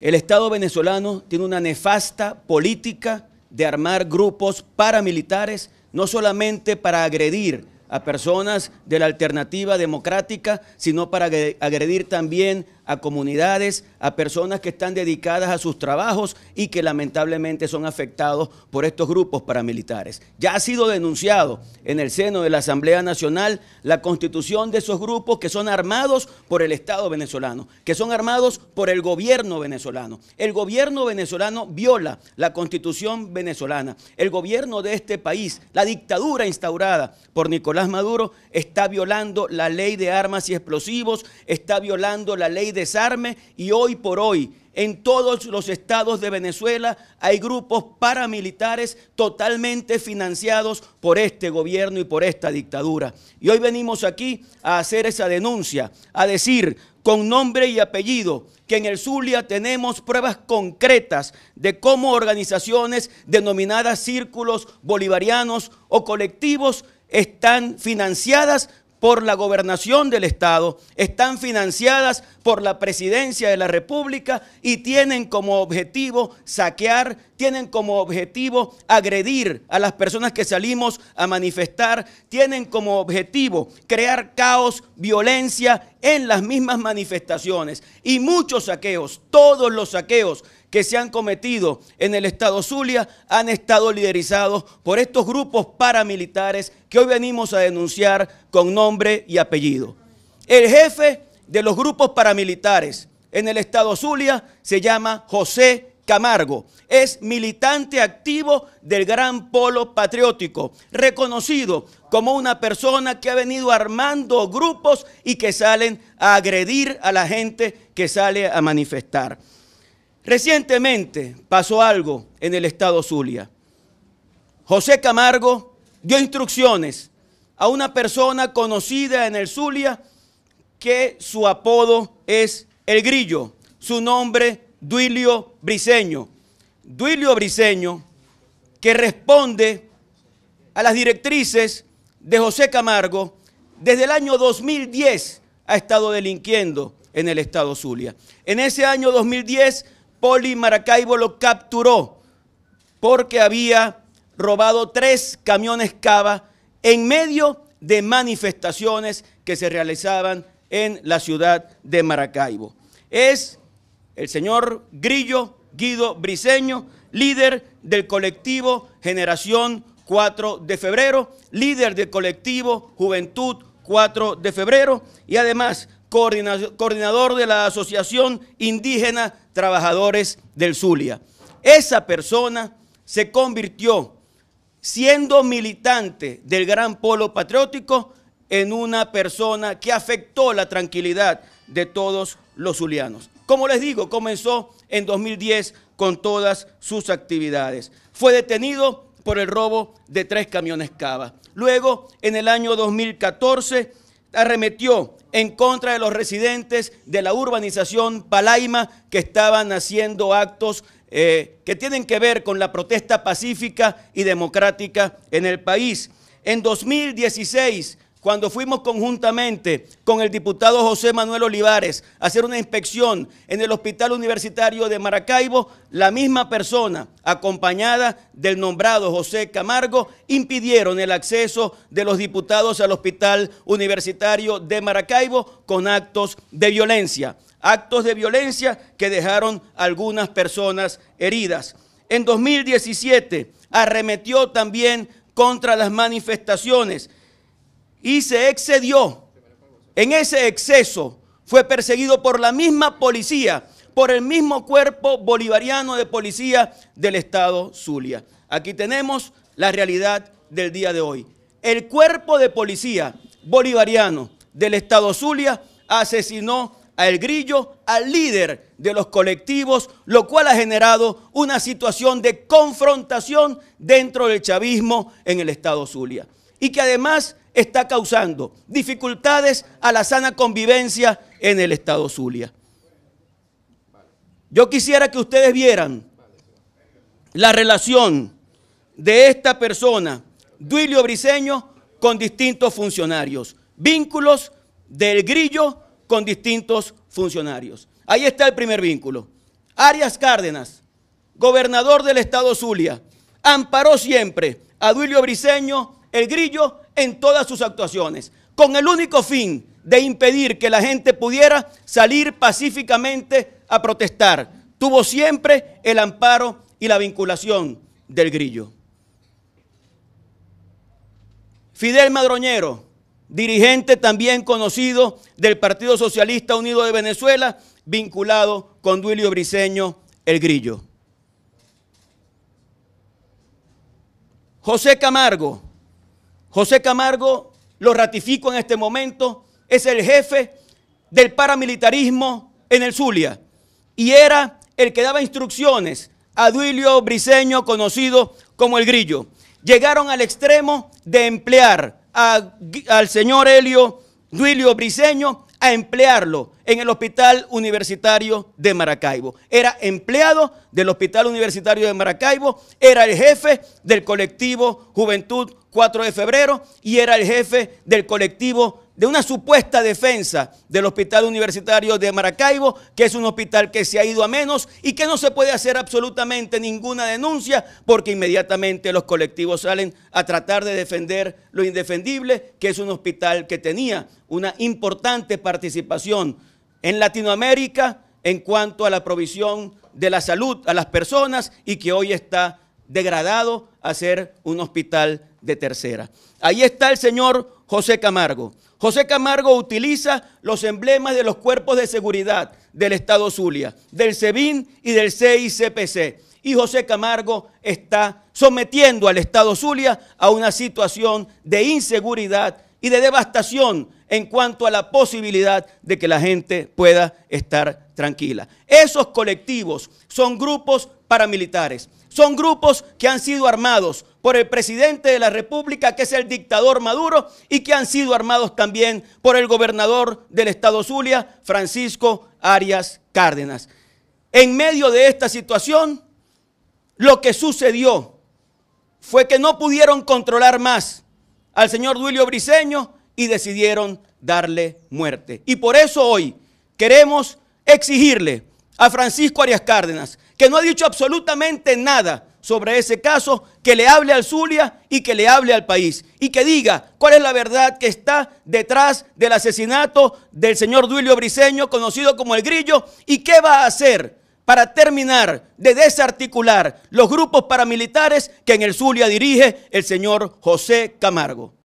El Estado venezolano tiene una nefasta política de armar grupos paramilitares, no solamente para agredir a personas de la alternativa democrática, sino para agredir también a comunidades, a personas que están dedicadas a sus trabajos y que lamentablemente son afectados por estos grupos paramilitares. Ya ha sido denunciado en el seno de la Asamblea Nacional la constitución de esos grupos que son armados por el Estado venezolano, que son armados por el gobierno venezolano. El gobierno venezolano viola la constitución venezolana. El gobierno de este país, la dictadura instaurada por Nicolás Maduro, está violando la ley de armas y explosivos, está violando la ley de y hoy por hoy en todos los estados de Venezuela hay grupos paramilitares totalmente financiados por este gobierno y por esta dictadura. Y hoy venimos aquí a hacer esa denuncia, a decir con nombre y apellido que en el Zulia tenemos pruebas concretas de cómo organizaciones denominadas círculos bolivarianos o colectivos están financiadas por la gobernación del Estado, están financiadas por la presidencia de la República y tienen como objetivo saquear, tienen como objetivo agredir a las personas que salimos a manifestar, tienen como objetivo crear caos, violencia en las mismas manifestaciones y muchos saqueos, todos los saqueos que se han cometido en el estado Zulia han estado liderizados por estos grupos paramilitares que hoy venimos a denunciar con nombre y apellido. El jefe de los grupos paramilitares en el estado Zulia se llama José Camargo. Es militante activo del Gran Polo Patriótico, reconocido como una persona que ha venido armando grupos y que salen a agredir a la gente que sale a manifestar. Recientemente pasó algo en el estado Zulia. José Camargo dio instrucciones a una persona conocida en el Zulia que su apodo es El Grillo, su nombre Duilio Briseño. Duilio Briseño que responde a las directrices de José Camargo desde el año 2010 ha estado delinquiendo en el estado Zulia. En ese año 2010 Poli Maracaibo lo capturó porque había robado tres camiones cava en medio de manifestaciones que se realizaban en la ciudad de Maracaibo. Es el señor Grillo Guido Briseño, líder del colectivo Generación 4 de Febrero, líder del colectivo Juventud 4 de Febrero y además coordinador de la Asociación Indígena trabajadores del Zulia. Esa persona se convirtió, siendo militante del gran polo patriótico, en una persona que afectó la tranquilidad de todos los zulianos. Como les digo, comenzó en 2010 con todas sus actividades. Fue detenido por el robo de tres camiones Cava. Luego, en el año 2014, arremetió en contra de los residentes de la urbanización Palaima que estaban haciendo actos eh, que tienen que ver con la protesta pacífica y democrática en el país. En 2016 cuando fuimos conjuntamente con el diputado José Manuel Olivares a hacer una inspección en el Hospital Universitario de Maracaibo, la misma persona, acompañada del nombrado José Camargo, impidieron el acceso de los diputados al Hospital Universitario de Maracaibo con actos de violencia, actos de violencia que dejaron algunas personas heridas. En 2017 arremetió también contra las manifestaciones y se excedió. En ese exceso fue perseguido por la misma policía, por el mismo cuerpo bolivariano de policía del estado Zulia. Aquí tenemos la realidad del día de hoy. El cuerpo de policía bolivariano del estado Zulia asesinó al grillo, al líder de los colectivos, lo cual ha generado una situación de confrontación dentro del chavismo en el estado Zulia. Y que además está causando dificultades a la sana convivencia en el estado Zulia. Yo quisiera que ustedes vieran la relación de esta persona, Duilio Briseño, con distintos funcionarios, vínculos del grillo con distintos funcionarios. Ahí está el primer vínculo. Arias Cárdenas, gobernador del estado Zulia, amparó siempre a Duilio Briseño, el grillo, en todas sus actuaciones, con el único fin de impedir que la gente pudiera salir pacíficamente a protestar. Tuvo siempre el amparo y la vinculación del grillo. Fidel Madroñero, dirigente también conocido del Partido Socialista Unido de Venezuela, vinculado con Duilio Briseño, el grillo. José Camargo, José Camargo, lo ratifico en este momento, es el jefe del paramilitarismo en el Zulia y era el que daba instrucciones a Duilio Briseño, conocido como el Grillo. Llegaron al extremo de emplear al señor Helio Duilio Briseño a emplearlo en el Hospital Universitario de Maracaibo. Era empleado del Hospital Universitario de Maracaibo, era el jefe del colectivo Juventud 4 de Febrero y era el jefe del colectivo de una supuesta defensa del Hospital Universitario de Maracaibo, que es un hospital que se ha ido a menos y que no se puede hacer absolutamente ninguna denuncia porque inmediatamente los colectivos salen a tratar de defender lo indefendible, que es un hospital que tenía una importante participación en Latinoamérica en cuanto a la provisión de la salud a las personas y que hoy está degradado a ser un hospital de tercera. Ahí está el señor José Camargo. José Camargo utiliza los emblemas de los cuerpos de seguridad del Estado Zulia, del SEBIN y del CICPC. Y José Camargo está sometiendo al Estado Zulia a una situación de inseguridad y de devastación en cuanto a la posibilidad de que la gente pueda estar tranquila. Esos colectivos son grupos paramilitares, son grupos que han sido armados por el presidente de la República, que es el dictador Maduro, y que han sido armados también por el gobernador del estado Zulia, Francisco Arias Cárdenas. En medio de esta situación, lo que sucedió fue que no pudieron controlar más al señor Duilio Briseño y decidieron darle muerte. Y por eso hoy queremos exigirle a Francisco Arias Cárdenas, que no ha dicho absolutamente nada sobre ese caso, que le hable al Zulia y que le hable al país y que diga cuál es la verdad que está detrás del asesinato del señor Duilio Briseño, conocido como el Grillo, y qué va a hacer para terminar de desarticular los grupos paramilitares que en el Zulia dirige el señor José Camargo.